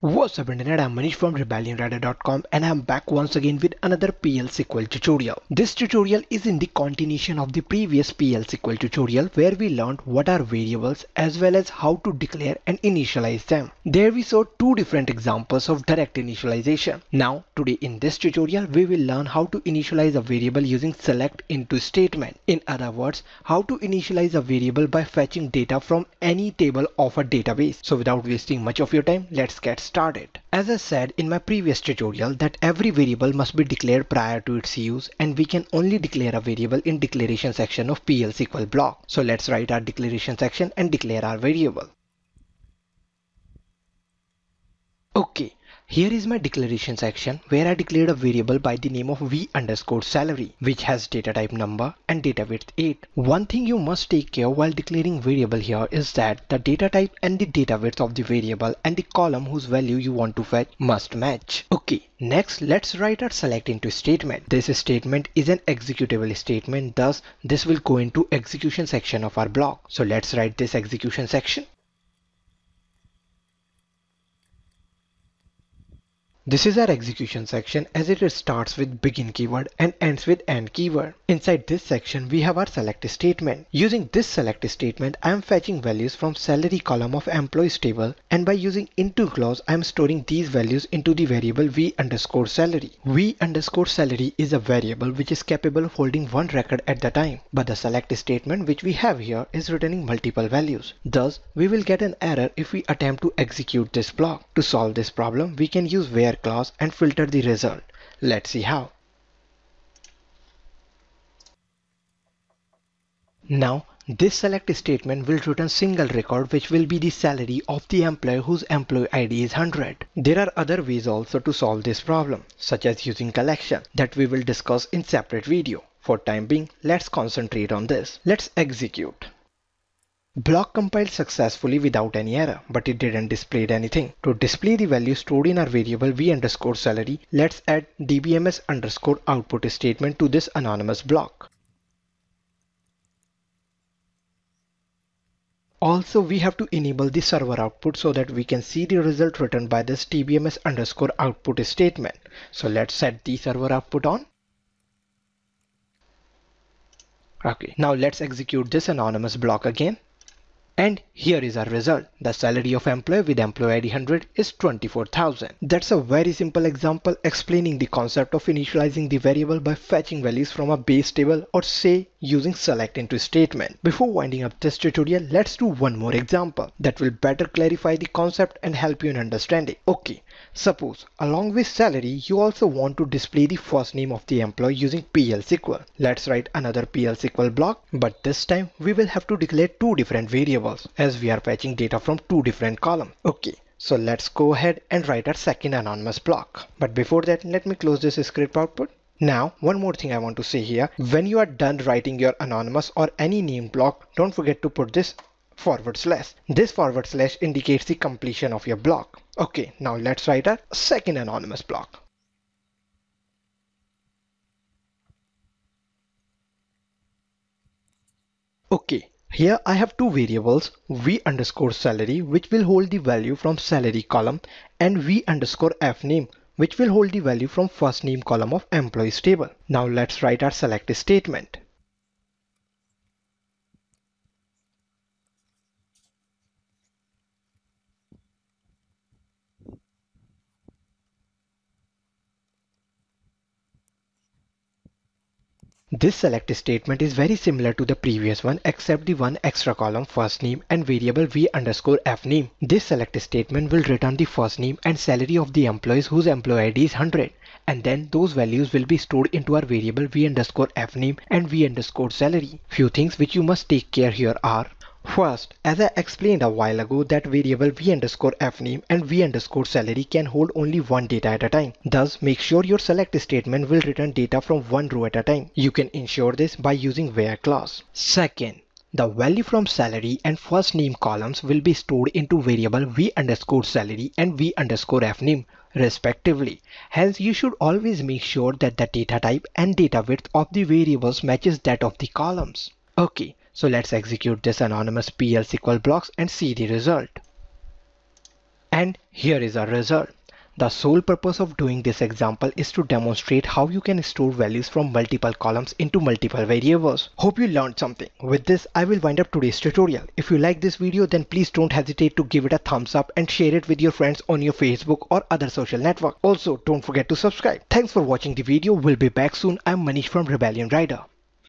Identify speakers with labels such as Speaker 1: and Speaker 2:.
Speaker 1: What's up internet, I'm Manish from RebellionRider.com and I'm back once again with another PL SQL tutorial. This tutorial is in the continuation of the previous PL SQL tutorial where we learned what are variables as well as how to declare and initialize them. There we saw two different examples of direct initialization. Now today in this tutorial we will learn how to initialize a variable using select into statement. In other words, how to initialize a variable by fetching data from any table of a database. So without wasting much of your time, let's get started. As I said in my previous tutorial that every variable must be declared prior to its use and we can only declare a variable in declaration section of PL SQL block. So let's write our declaration section and declare our variable. Okay, here is my declaration section where I declared a variable by the name of v underscore salary which has data type number and data width 8. One thing you must take care while declaring variable here is that the data type and the data width of the variable and the column whose value you want to fetch must match. Okay, next let's write our select into statement. This statement is an executable statement thus this will go into execution section of our block. So let's write this execution section. This is our execution section as it starts with begin keyword and ends with end keyword. Inside this section, we have our select statement. Using this select statement, I am fetching values from salary column of employees table and by using into clause, I am storing these values into the variable v underscore salary. v underscore salary is a variable which is capable of holding one record at the time, but the select statement which we have here is returning multiple values. Thus, we will get an error if we attempt to execute this block. To solve this problem, we can use where filter and filter the result. Let's see how. Now this select statement will return single record which will be the salary of the employee whose employee ID is 100. There are other ways also to solve this problem such as using collection that we will discuss in separate video. For time being let's concentrate on this. Let's execute. Block compiled successfully without any error, but it didn't display anything. To display the value stored in our variable v underscore salary, let's add dbms underscore output statement to this anonymous block. Also, we have to enable the server output so that we can see the result written by this dbms underscore output statement. So let's set the server output on. Okay, now let's execute this anonymous block again. And here is our result. The salary of employee with employee ID 100 is 24,000. That's a very simple example explaining the concept of initializing the variable by fetching values from a base table or say using select into statement. Before winding up this tutorial, let's do one more example that will better clarify the concept and help you in understanding. Okay, suppose along with salary, you also want to display the first name of the employee using PL SQL. Let's write another PL SQL block, but this time we will have to declare two different variables as we are fetching data from two different columns. Okay, so let's go ahead and write our second anonymous block. But before that, let me close this script output. Now, one more thing I want to say here. When you are done writing your anonymous or any name block, don't forget to put this forward slash. This forward slash indicates the completion of your block. Okay, now let's write our second anonymous block. Okay, here I have two variables v underscore salary which will hold the value from salary column and v underscore f name which will hold the value from first name column of employees table. Now let's write our select statement. This select statement is very similar to the previous one except the one extra column first name and variable v underscore f name. This select statement will return the first name and salary of the employees whose employee ID is 100 and then those values will be stored into our variable v underscore f name and v underscore salary. Few things which you must take care here are First, as I explained a while ago that variable v underscore fname and v underscore salary can hold only one data at a time. Thus, make sure your select statement will return data from one row at a time. You can ensure this by using where clause. Second, the value from salary and first name columns will be stored into variable v underscore salary and v underscore fname respectively. Hence, you should always make sure that the data type and data width of the variables matches that of the columns. Okay, so let's execute this anonymous PL SQL blocks and see the result. And here is our result. The sole purpose of doing this example is to demonstrate how you can store values from multiple columns into multiple variables. Hope you learned something. With this, I will wind up today's tutorial. If you like this video, then please don't hesitate to give it a thumbs up and share it with your friends on your Facebook or other social network. Also, don't forget to subscribe. Thanks for watching the video. We'll be back soon. I'm Manish from Rebellion Rider.